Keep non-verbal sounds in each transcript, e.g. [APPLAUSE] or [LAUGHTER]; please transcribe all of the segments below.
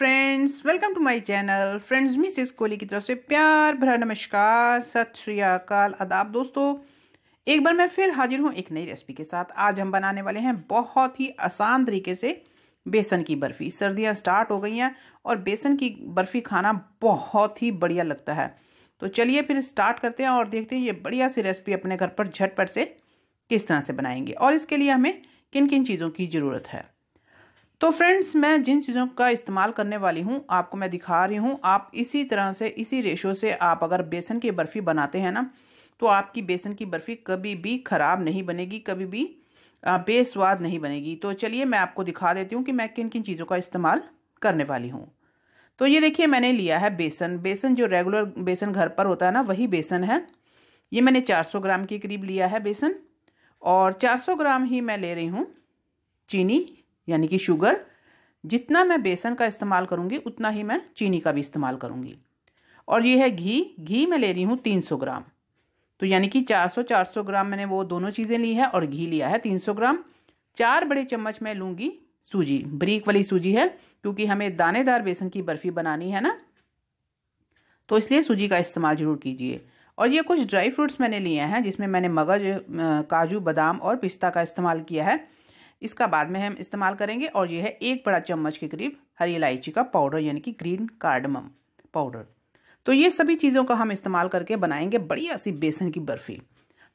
friends welcome to my channel friends Mrs Kohli की तरफ से प्यार भरा नमस्कार सत श्री अकाल आदाब दोस्तों एक बार मैं फिर हाजिर हूँ एक नई रेसिपी के साथ आज हम बनाने वाले हैं बहुत ही आसान तरीके से बेसन की बर्फ़ी सर्दियाँ स्टार्ट हो गई हैं और बेसन की बर्फ़ी खाना बहुत ही बढ़िया लगता है तो चलिए फिर स्टार्ट करते हैं और देखते हैं ये बढ़िया सी रेसिपी अपने घर पर झटपट से किस तरह से बनाएंगे और इसके लिए हमें किन किन चीज़ों की ज़रूरत है तो फ्रेंड्स मैं जिन चीज़ों का इस्तेमाल करने वाली हूँ आपको मैं दिखा रही हूँ आप इसी तरह से इसी रेशो से आप अगर बेसन की बर्फ़ी बनाते हैं ना तो आपकी बेसन की बर्फ़ी कभी भी ख़राब नहीं बनेगी कभी भी बेस्वाद नहीं बनेगी तो चलिए मैं आपको दिखा देती हूँ कि मैं किन किन चीज़ों का इस्तेमाल करने वाली हूँ तो ये देखिए मैंने लिया है बेसन बेसन जो रेगुलर बेसन घर पर होता है ना वही बेसन है ये मैंने 400 ग्राम के करीब लिया है बेसन और 400 ग्राम ही मैं ले रही हूँ चीनी यानी कि शुगर जितना मैं बेसन का इस्तेमाल करूँगी उतना ही मैं चीनी का भी इस्तेमाल करूँगी और ये है घी घी मैं ले रही हूँ तीन सौ ग्राम तो यानी कि 400 400 ग्राम मैंने वो दोनों चीज़ें ली है और घी लिया है 300 ग्राम चार बड़े चम्मच मैं लूँगी सूजी ब्रीक वाली सूजी है क्योंकि हमें दानेदार बेसन की बर्फ़ी बनानी है ना तो इसलिए सूजी का इस्तेमाल ज़रूर कीजिए और ये कुछ ड्राई फ्रूट्स मैंने लिए हैं जिसमें मैंने मगज काजू बादाम और पिस्ता का इस्तेमाल किया है इसका बाद में हम इस्तेमाल करेंगे और यह है एक बड़ा चम्मच के करीब हरी इलायची का पाउडर यानी कि ग्रीन कार्डमम पाउडर तो ये सभी चीज़ों का हम इस्तेमाल करके बनाएंगे बढ़िया सी बेसन की बर्फ़ी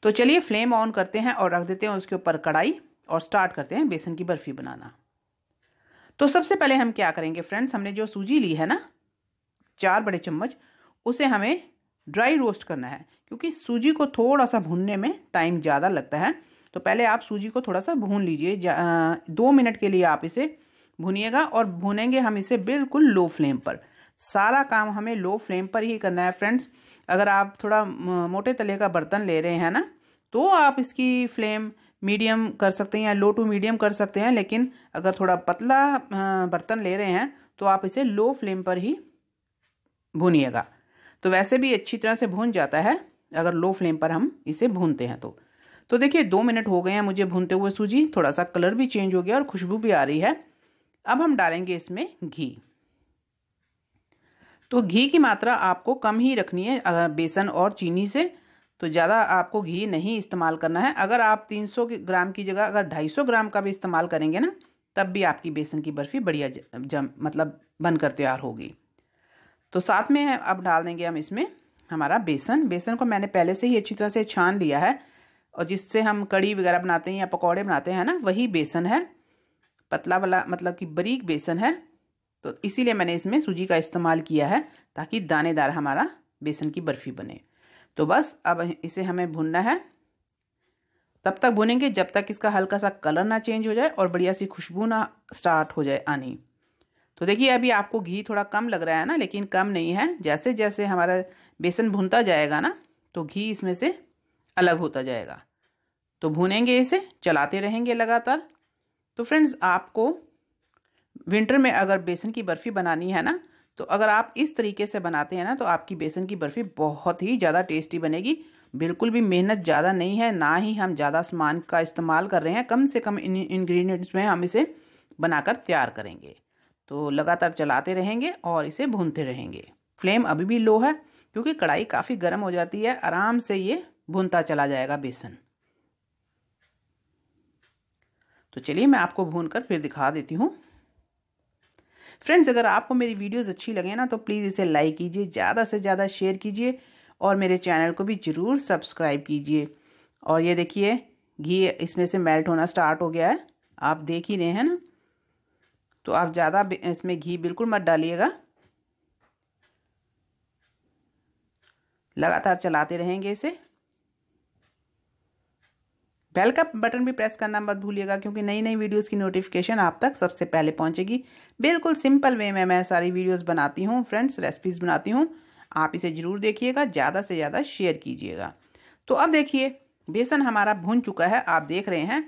तो चलिए फ्लेम ऑन करते हैं और रख देते हैं उसके ऊपर कढ़ाई और स्टार्ट करते हैं बेसन की बर्फ़ी बनाना तो सबसे पहले हम क्या करेंगे फ्रेंड्स हमने जो सूजी ली है ना चार बड़े चम्मच उसे हमें ड्राई रोस्ट करना है क्योंकि सूजी को थोड़ा सा भुनने में टाइम ज़्यादा लगता है तो पहले आप सूजी को थोड़ा सा भून लीजिए दो मिनट के लिए आप इसे भुनिएगा और भुनेंगे हम इसे बिल्कुल लो फ्लेम पर सारा काम हमें लो फ्लेम पर ही करना है फ्रेंड्स अगर आप थोड़ा मोटे तले का बर्तन ले रहे हैं ना तो आप इसकी फ्लेम मीडियम कर सकते हैं या लो टू मीडियम कर सकते हैं लेकिन अगर थोड़ा पतला बर्तन ले रहे हैं तो आप इसे लो फ्लेम पर ही भूनिएगा तो वैसे भी अच्छी तरह से भून जाता है अगर लो फ्लेम पर हम इसे भूनते हैं तो तो देखिए दो मिनट हो गए हैं मुझे भूनते हुए सूजी थोड़ा सा कलर भी चेंज हो गया और खुशबू भी आ रही है अब हम डालेंगे इसमें घी तो घी की मात्रा आपको कम ही रखनी है बेसन और चीनी से तो ज़्यादा आपको घी नहीं इस्तेमाल करना है अगर आप 300 ग्राम की जगह अगर 250 ग्राम का भी इस्तेमाल करेंगे ना तब भी आपकी बेसन की बर्फ़ी बढ़िया जम मतलब बनकर तैयार होगी तो साथ में अब डाल देंगे हम इसमें हमारा बेसन बेसन को मैंने पहले से ही अच्छी तरह से छान लिया है और जिससे हम कड़ी वगैरह बनाते हैं या पकौड़े बनाते हैं ना वही बेसन है पतला वाला मतलब कि बरीक बेसन है तो इसीलिए मैंने इसमें सूजी का इस्तेमाल किया है ताकि दानेदार हमारा बेसन की बर्फ़ी बने तो बस अब इसे हमें भुनना है तब तक भुनेंगे जब तक इसका हल्का सा कलर ना चेंज हो जाए और बढ़िया सी खुशबू ना स्टार्ट हो जाए आनी तो देखिए अभी आपको घी थोड़ा कम लग रहा है ना लेकिन कम नहीं है जैसे जैसे हमारा बेसन भुनता जाएगा ना तो घी इसमें से अलग होता जाएगा तो भूनेंगे इसे चलाते रहेंगे लगातार तो फ्रेंड्स आपको विंटर में अगर बेसन की बर्फ़ी बनानी है ना तो अगर आप इस तरीके से बनाते हैं ना तो आपकी बेसन की बर्फ़ी बहुत ही ज़्यादा टेस्टी बनेगी बिल्कुल भी मेहनत ज़्यादा नहीं है ना ही हम ज़्यादा सामान का इस्तेमाल कर रहे हैं कम से कम इन इन्ग्रीडियंट्स में हम इसे बनाकर तैयार करेंगे तो लगातार चलाते रहेंगे और इसे भूनते रहेंगे फ्लेम अभी भी लो है क्योंकि कढ़ाई काफ़ी गर्म हो जाती है आराम से ये भूनता चला जाएगा बेसन तो चलिए मैं आपको भून कर फिर दिखा देती हूँ फ्रेंड्स अगर आपको मेरी वीडियोज अच्छी लगे ना तो प्लीज़ इसे लाइक कीजिए ज़्यादा से ज़्यादा शेयर कीजिए और मेरे चैनल को भी ज़रूर सब्सक्राइब कीजिए और ये देखिए घी इसमें से मेल्ट होना स्टार्ट हो गया है आप देख ही रहे हैं ना तो आप ज़्यादा इसमें घी बिल्कुल मत डालिएगा लगातार चलाते रहेंगे इसे बेल का बटन भी प्रेस करना मत भूलिएगा क्योंकि नई नई वीडियोस की नोटिफिकेशन आप तक सबसे पहले पहुंचेगी बिल्कुल सिंपल वे में मैं सारी वीडियोस बनाती हूँ फ्रेंड्स रेसिपीज़ बनाती हूँ आप इसे ज़रूर देखिएगा ज़्यादा से ज़्यादा शेयर कीजिएगा तो अब देखिए बेसन हमारा भुन चुका है आप देख रहे हैं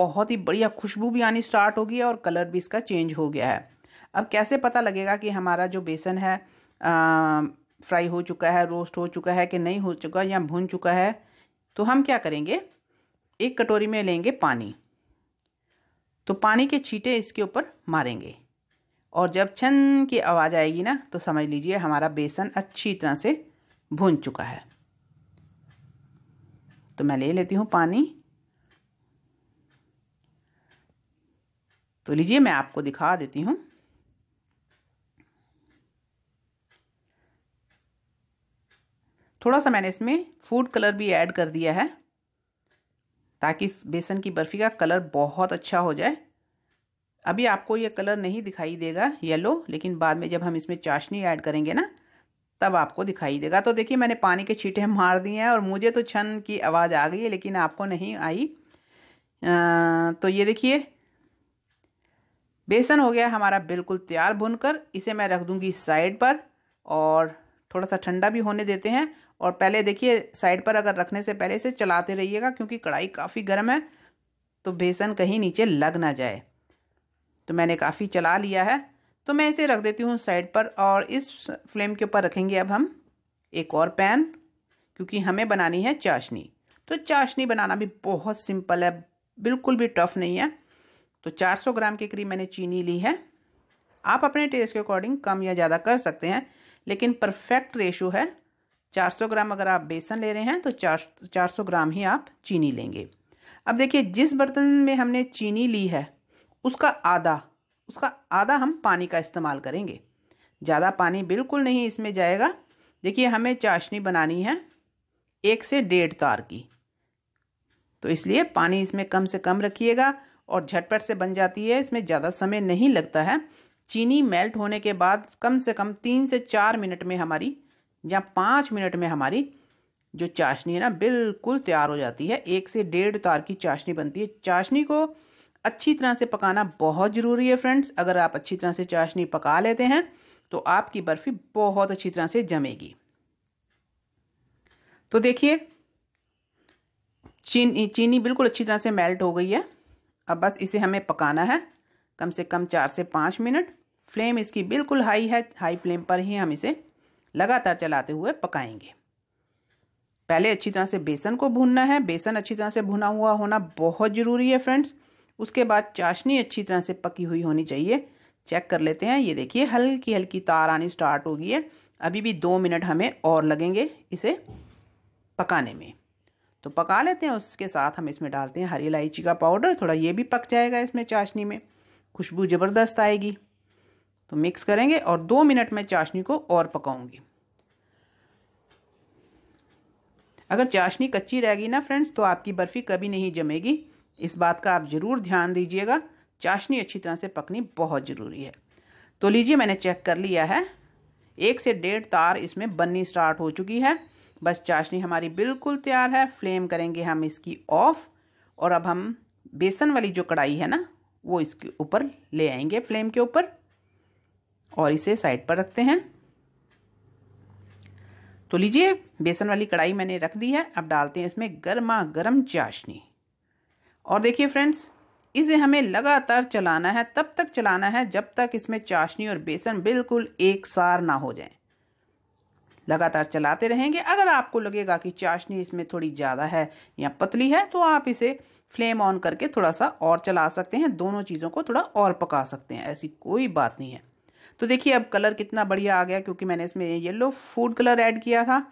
बहुत ही बढ़िया खुशबू भी आनी स्टार्ट होगी और कलर भी इसका चेंज हो गया है अब कैसे पता लगेगा कि हमारा जो बेसन है फ्राई हो चुका है रोस्ट हो चुका है कि नहीं हो चुका या भुन चुका है तो हम क्या करेंगे एक कटोरी में लेंगे पानी तो पानी के छींटे इसके ऊपर मारेंगे और जब छन की आवाज़ आएगी ना तो समझ लीजिए हमारा बेसन अच्छी तरह से भून चुका है तो मैं ले लेती हूँ पानी तो लीजिए मैं आपको दिखा देती हूँ थोड़ा सा मैंने इसमें फूड कलर भी ऐड कर दिया है ताकि इस बेसन की बर्फ़ी का कलर बहुत अच्छा हो जाए अभी आपको ये कलर नहीं दिखाई देगा येलो लेकिन बाद में जब हम इसमें चाशनी ऐड करेंगे ना तब आपको दिखाई देगा तो देखिए मैंने पानी के छींटे [LAUGHS] मार दिए हैं और मुझे तो छन की आवाज़ आ गई है लेकिन आपको नहीं आई आ, तो ये देखिए बेसन हो गया हमारा बिल्कुल तैयार भुनकर इसे मैं रख दूंगी साइड पर और थोड़ा सा ठंडा भी होने देते हैं और पहले देखिए साइड पर अगर रखने से पहले इसे चलाते रहिएगा क्योंकि कढ़ाई काफ़ी गर्म है तो बेसन कहीं नीचे लग ना जाए तो मैंने काफ़ी चला लिया है तो मैं इसे रख देती हूँ साइड पर और इस फ्लेम के ऊपर रखेंगे अब हम एक और पैन क्योंकि हमें बनानी है चाशनी तो चाशनी बनाना भी बहुत सिंपल है बिल्कुल भी टफ नहीं है तो 400 ग्राम के करीब मैंने चीनी ली है आप अपने टेस्ट के अकॉर्डिंग कम या ज़्यादा कर सकते हैं लेकिन परफेक्ट रेशो है 400 ग्राम अगर आप बेसन ले रहे हैं तो चार चार सौ ग्राम ही आप चीनी लेंगे अब देखिए जिस बर्तन में हमने चीनी ली है उसका आधा उसका आधा हम पानी का इस्तेमाल करेंगे ज़्यादा पानी बिल्कुल नहीं इसमें जाएगा देखिए हमें चाशनी बनानी है एक से डेढ़ तार की तो इसलिए पानी इसमें कम से कम रखिएगा और झटपट से बन जाती है इसमें ज़्यादा समय नहीं लगता है चीनी मेल्ट होने के बाद कम से कम तीन से चार मिनट में हमारी जहाँ पाँच मिनट में हमारी जो चाशनी है ना बिल्कुल तैयार हो जाती है एक से डेढ़ तार की चाशनी बनती है चाशनी को अच्छी तरह से पकाना बहुत ज़रूरी है फ्रेंड्स अगर आप अच्छी तरह से चाशनी पका लेते हैं तो आपकी बर्फ़ी बहुत अच्छी तरह से जमेगी तो देखिए चीनी चीनी बिल्कुल अच्छी तरह से मेल्ट हो गई है अब बस इसे हमें पकाना है कम से कम चार से पाँच मिनट फ्लेम इसकी बिल्कुल हाई है हाई फ्लेम पर ही हम इसे लगातार चलाते हुए पकाएंगे पहले अच्छी तरह से बेसन को भूनना है बेसन अच्छी तरह से भुना हुआ होना बहुत ज़रूरी है फ्रेंड्स उसके बाद चाशनी अच्छी तरह से पकी हुई होनी चाहिए चेक कर लेते हैं ये देखिए हल्की हल्की तार आनी स्टार्ट हो गई है अभी भी दो मिनट हमें और लगेंगे इसे पकाने में तो पका लेते हैं उसके साथ हम इसमें डालते हैं हरी इलायची का पाउडर थोड़ा ये भी पक जाएगा इसमें चाशनी में खुशबू ज़बरदस्त आएगी तो मिक्स करेंगे और दो मिनट में चाशनी को और पकाऊंगी अगर चाशनी कच्ची रहेगी ना फ्रेंड्स तो आपकी बर्फ़ी कभी नहीं जमेगी इस बात का आप ज़रूर ध्यान दीजिएगा चाशनी अच्छी तरह से पकनी बहुत ज़रूरी है तो लीजिए मैंने चेक कर लिया है एक से डेढ़ तार इसमें बननी स्टार्ट हो चुकी है बस चाशनी हमारी बिल्कुल तैयार है फ्लेम करेंगे हम इसकी ऑफ़ और अब हम बेसन वाली जो कढ़ाई है ना वो इसके ऊपर ले आएंगे फ्लेम के ऊपर और इसे साइड पर रखते हैं तो लीजिए बेसन वाली कढ़ाई मैंने रख दी है अब डालते हैं इसमें गर्मा गर्म चाशनी और देखिए फ्रेंड्स इसे हमें लगातार चलाना है तब तक चलाना है जब तक इसमें चाशनी और बेसन बिल्कुल एक सार ना हो जाए लगातार चलाते रहेंगे अगर आपको लगेगा कि चाशनी इसमें थोड़ी ज़्यादा है या पतली है तो आप इसे फ्लेम ऑन करके थोड़ा सा और चला सकते हैं दोनों चीज़ों को थोड़ा और पका सकते हैं ऐसी कोई बात नहीं है तो देखिए अब कलर कितना बढ़िया आ गया क्योंकि मैंने इसमें येलो फूड कलर ऐड किया था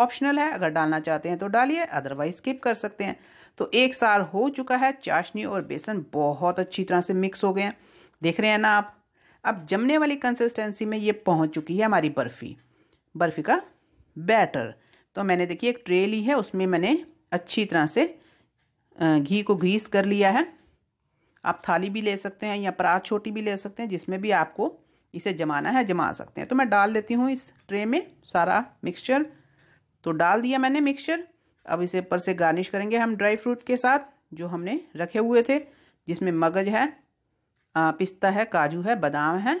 ऑप्शनल है अगर डालना चाहते हैं तो डालिए अदरवाइज स्किप कर सकते हैं तो एक साल हो चुका है चाशनी और बेसन बहुत अच्छी तरह से मिक्स हो गए हैं देख रहे हैं ना आप अब जमने वाली कंसिस्टेंसी में ये पहुंच चुकी है हमारी बर्फ़ी बर्फ़ी का बैटर तो मैंने देखिए एक ट्रे ली है उसमें मैंने अच्छी तरह से घी को ग्रीस कर लिया है आप थाली भी ले सकते हैं या परात छोटी भी ले सकते हैं जिसमें भी आपको इसे जमाना है जमा सकते हैं तो मैं डाल देती हूँ इस ट्रे में सारा मिक्सचर तो डाल दिया मैंने मिक्सचर अब इसे ऊपर से गार्निश करेंगे हम ड्राई फ्रूट के साथ जो हमने रखे हुए थे जिसमें मगज है पिस्ता है काजू है बादाम है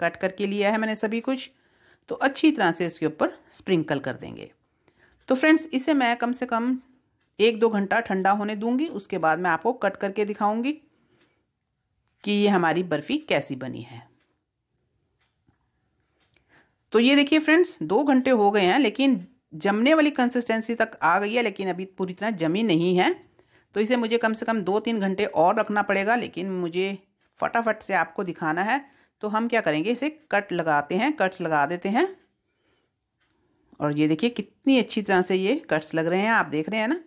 कट करके लिया है मैंने सभी कुछ तो अच्छी तरह से इसके ऊपर स्प्रिंकल कर देंगे तो फ्रेंड्स इसे मैं कम से कम एक दो घंटा ठंडा होने दूंगी उसके बाद मैं आपको कट करके दिखाऊंगी कि ये हमारी बर्फ़ी कैसी बनी है तो ये देखिए फ्रेंड्स दो घंटे हो गए हैं लेकिन जमने वाली कंसिस्टेंसी तक आ गई है लेकिन अभी पूरी तरह जमी नहीं है तो इसे मुझे कम से कम दो तीन घंटे और रखना पड़ेगा लेकिन मुझे फटाफट से आपको दिखाना है तो हम क्या करेंगे इसे कट लगाते हैं कट्स लगा देते हैं और ये देखिए कितनी अच्छी तरह से ये कट्स लग रहे हैं आप देख रहे हैं ना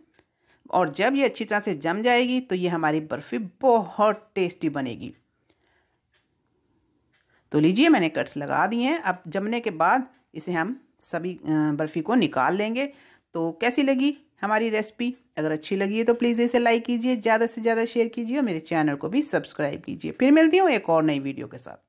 और जब ये अच्छी तरह से जम जाएगी तो ये हमारी बर्फ़ी बहुत टेस्टी बनेगी तो लीजिए मैंने कट्स लगा दिए हैं अब जमने के बाद इसे हम सभी बर्फ़ी को निकाल लेंगे तो कैसी लगी हमारी रेसिपी अगर अच्छी लगी है तो प्लीज़ इसे लाइक कीजिए ज़्यादा से ज़्यादा शेयर कीजिए और मेरे चैनल को भी सब्सक्राइब कीजिए फिर मिलती हूँ एक और नई वीडियो के साथ